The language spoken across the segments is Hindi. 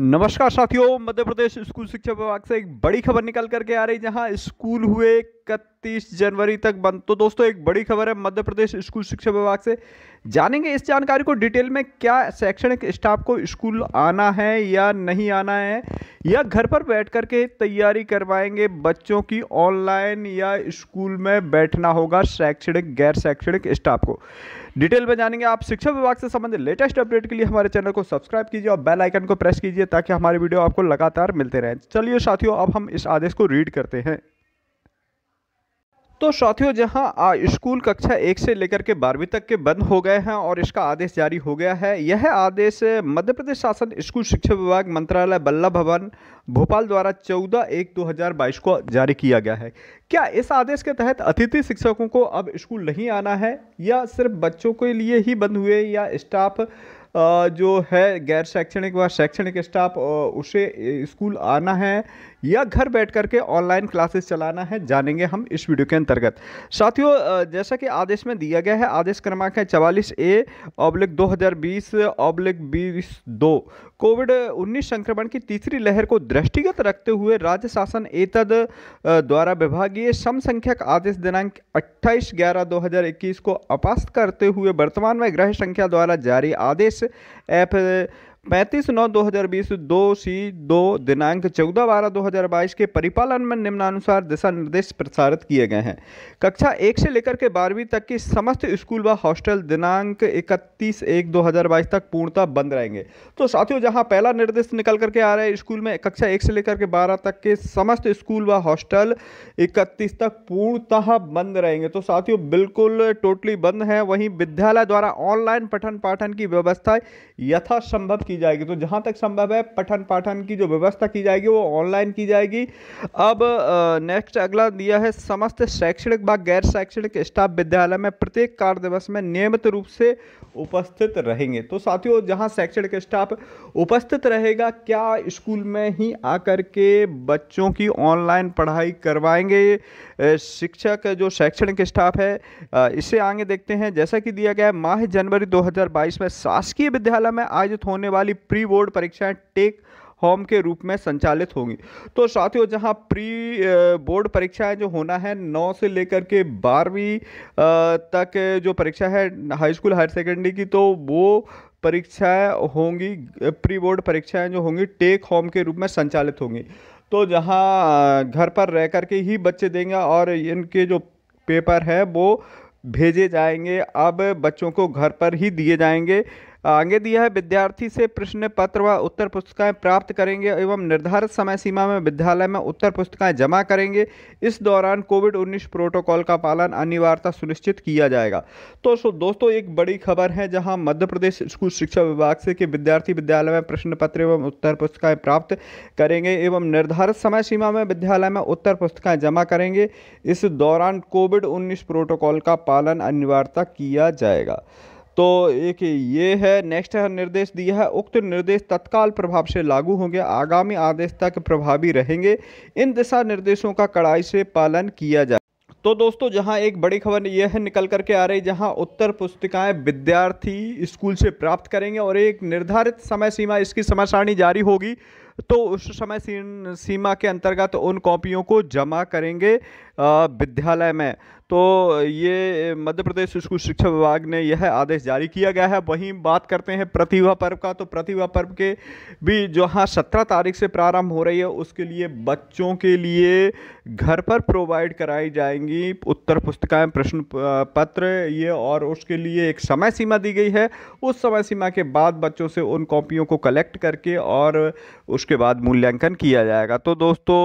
नमस्कार साथियों मध्य प्रदेश स्कूल शिक्षा विभाग से एक बड़ी खबर निकल करके आ रही जहां स्कूल हुए इकतीस जनवरी तक बंद तो दोस्तों एक बड़ी खबर है मध्य प्रदेश स्कूल शिक्षा विभाग से जानेंगे इस जानकारी को डिटेल में क्या शैक्षणिक स्टाफ को स्कूल आना है या नहीं आना है या घर पर बैठ कर के तैयारी करवाएंगे बच्चों की ऑनलाइन या स्कूल में बैठना होगा शैक्षणिक गैर शैक्षणिक स्टाफ को डिटेल में जानेंगे आप शिक्षा विभाग से संबंधित लेटेस्ट अपडेट के लिए हमारे चैनल को सब्सक्राइब कीजिए और बेल आइकन को प्रेस कीजिए ताकि हमारे वीडियो आपको लगातार मिलते रहें चलिए साथियों अब हम इस आदेश को रीड करते हैं तो साथियों जहां स्कूल कक्षा एक से लेकर के बारहवीं तक के बंद हो गए हैं और इसका आदेश जारी हो गया है यह आदेश मध्य प्रदेश शासन स्कूल शिक्षा विभाग मंत्रालय बल्लभ भवन भोपाल द्वारा 14 एक 2022 को जारी किया गया है क्या इस आदेश के तहत अतिथि शिक्षकों को अब स्कूल नहीं आना है या सिर्फ बच्चों के लिए ही बंद हुए या स्टाफ जो है गैर शैक्षणिक व शैक्षणिक स्टाफ उसे स्कूल आना है या घर बैठ करके ऑनलाइन क्लासेस चलाना है जानेंगे हम इस वीडियो के अंतर्गत साथियों जैसा कि आदेश में दिया गया है आदेश क्रमांक है चवालीस ए ऑब्लिक दो हज़ार बीस ऑब्लिक बीस दो कोविड उन्नीस संक्रमण की तीसरी लहर को दृष्टिगत रखते हुए राज्य शासन एतद द्वारा विभागीय समसंख्यक आदेश दिनांक अट्ठाईस ग्यारह दो हज़ार इक्कीस को अपास्त करते हुए वर्तमान में गृह संख्या द्वारा जारी आदेश एफ पैंतीस नौ 2020 दो सी दो दिनांक चौदह बारह 2022 के परिपालन में निम्नानुसार दिशा निर्देश प्रसारित किए गए हैं कक्षा एक से लेकर के बारहवीं तक की समस्त स्कूल व हॉस्टल दिनांक 31 एक 2022 तक पूर्णतः बंद रहेंगे तो साथियों जहां पहला निर्देश निकल करके आ रहा है स्कूल में कक्षा एक से लेकर के बारह तक के समस्त स्कूल व हॉस्टल इकतीस तक पूर्णतः बंद रहेंगे तो साथियों बिल्कुल टोटली बंद है वहीं विद्यालय द्वारा ऑनलाइन पठन पाठन की व्यवस्था यथासंभव की जाएगी तो जहाँ तक संभव है पठन पाठन की जो व्यवस्था की जाएगी वो ऑनलाइन की जाएगी अब नेक्स्ट अगला दिया है समस्त शैक्षणिक व गैर शैक्षणिक स्टाफ विद्यालय में प्रत्येक कार्य दिवस में नियमित रूप से उपस्थित रहेंगे तो साथियों जहाँ शैक्षणिक स्टाफ उपस्थित रहेगा क्या स्कूल में ही आकर के बच्चों की ऑनलाइन पढ़ाई करवाएंगे शिक्षक जो शैक्षणिक स्टाफ है इसे आगे देखते हैं जैसा कि दिया गया है माह जनवरी 2022 में शासकीय विद्यालय में आयोजित होने वाले वाली प्री बोर्ड परीक्षाएं टेक होम के रूप में संचालित होंगी तो साथियों जहां प्री बोर्ड परीक्षाएं जो होना है नौ से लेकर के बारहवीं तक जो परीक्षा है हाई स्कूल हायर सेकेंडरी की तो वो परीक्षाएं होंगी प्री बोर्ड परीक्षाएं जो होंगी टेक होम के रूप में संचालित होंगी तो जहां घर पर रह कर के ही बच्चे देंगे और इनके जो पेपर है वो भेजे जाएंगे अब बच्चों को घर पर ही दिए जाएंगे आगे दिया है विद्यार्थी से प्रश्न पत्र व उत्तर पुस्तकाएं प्राप्त करेंगे एवं निर्धारित समय सीमा में विद्यालय में उत्तर पुस्तकाएं जमा करेंगे इस दौरान कोविड उन्नीस प्रोटोकॉल का पालन अनिवार्यता सुनिश्चित किया जाएगा तो सो दोस्तों एक बड़ी खबर है जहां मध्य प्रदेश स्कूल शिक्षा विभाग से कि विद्यार्थी विद्यालय में प्रश्न पत्र एवं उत्तर पुस्तकाएँ प्राप्त करेंगे एवं निर्धारित समय सीमा में विद्यालय में उत्तर पुस्तकाएँ जमा करेंगे इस दौरान कोविड उन्नीस प्रोटोकॉल का पालन अनिवार्यता किया जाएगा तो एक ये है नेक्स्ट है निर्देश दिया है उक्त निर्देश तत्काल प्रभाव से लागू होंगे आगामी आदेश तक प्रभावी रहेंगे इन दिशा निर्देशों का कड़ाई से पालन किया जाए तो दोस्तों जहां एक बड़ी खबर यह है निकल करके आ रही जहां उत्तर पुस्तिकाएं विद्यार्थी स्कूल से प्राप्त करेंगे और एक निर्धारित समय सीमा इसकी समय सारणी जारी होगी तो उस समय सीमा के अंतर्गत तो उन कॉपियों को जमा करेंगे विद्यालय में तो ये मध्य प्रदेश स्कूल शिक्षा विभाग ने यह आदेश जारी किया गया है वहीं बात करते हैं प्रतिभा पर्व का तो प्रतिभा पर्व के भी जो हाँ सत्रह तारीख से प्रारंभ हो रही है उसके लिए बच्चों के लिए घर पर प्रोवाइड कराई जाएंगी उत्तर पुस्तिकाएं प्रश्न पत्र ये और उसके लिए एक समय सीमा दी गई है उस समय सीमा के बाद बच्चों से उन कॉपियों को कलेक्ट करके और उसके बाद मूल्यांकन किया जाएगा तो दोस्तों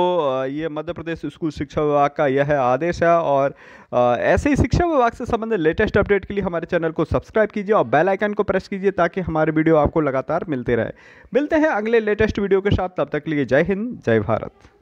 ये मध्य प्रदेश स्कूल शिक्षा विभाग का यह आदेश है और ऐसे ही शिक्षा विभाग से संबंधित लेटेस्ट अपडेट के लिए हमारे चैनल को सब्सक्राइब कीजिए और बेल आइकन को प्रेस कीजिए ताकि हमारे वीडियो आपको लगातार मिलते रहे मिलते हैं अगले लेटेस्ट वीडियो के साथ तब तक के लिए जय हिंद जय भारत